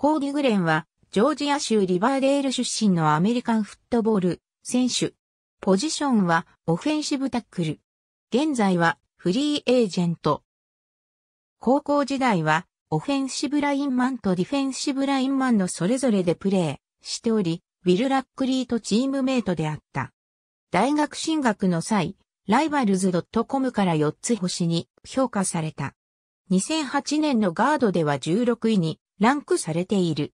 コーディ・グレンは、ジョージア州リバーデール出身のアメリカンフットボール選手。ポジションはオフェンシブタックル。現在はフリーエージェント。高校時代はオフェンシブラインマンとディフェンシブラインマンのそれぞれでプレーしており、ウィル・ラックリーとチームメイトであった。大学進学の際、ライバルズ .com から4つ星に評価された。2008年のガードでは16位にランクされている。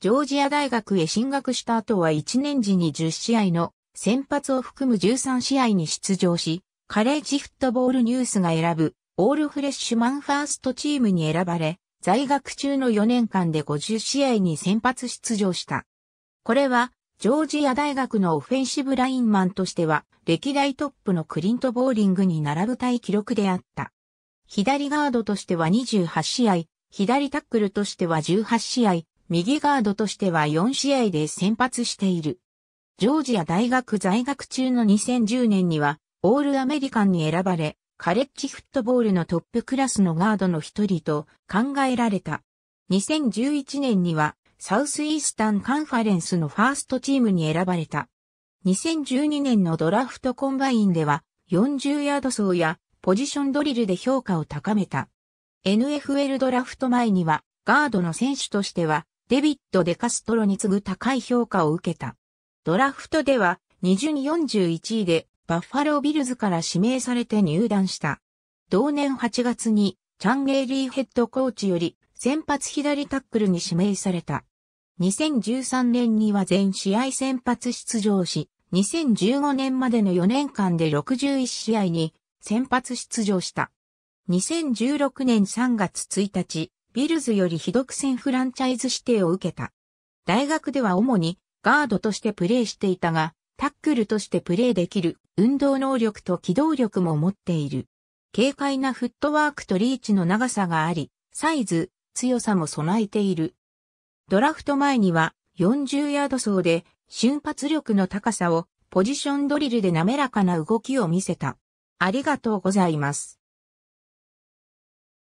ジョージア大学へ進学した後は1年時に10試合の先発を含む13試合に出場し、カレッジフットボールニュースが選ぶオールフレッシュマンファーストチームに選ばれ、在学中の4年間で50試合に先発出場した。これは、ジョージア大学のオフェンシブラインマンとしては、歴代トップのクリント・ボーリングに並ぶ対記録であった。左ガードとしては28試合、左タックルとしては18試合、右ガードとしては4試合で先発している。ジョージア大学在学中の2010年には、オールアメリカンに選ばれ、カレッジフットボールのトップクラスのガードの一人と考えられた。2011年には、サウスイースタンカンファレンスのファーストチームに選ばれた。2012年のドラフトコンバインでは、40ヤード走やポジションドリルで評価を高めた。NFL ドラフト前には、ガードの選手としては、デビッド・デカストロに次ぐ高い評価を受けた。ドラフトでは、2巡41位で、バッファロービルズから指名されて入団した。同年8月に、チャンゲイリーヘッドコーチより、先発左タックルに指名された。2013年には全試合先発出場し、2015年までの4年間で61試合に先発出場した。2016年3月1日、ビルズより非独占フランチャイズ指定を受けた。大学では主にガードとしてプレーしていたが、タックルとしてプレーできる運動能力と機動力も持っている。軽快なフットワークとリーチの長さがあり、サイズ、強さも備えている。ドラフト前には40ヤード走で瞬発力の高さをポジションドリルで滑らかな動きを見せた。ありがとうございます。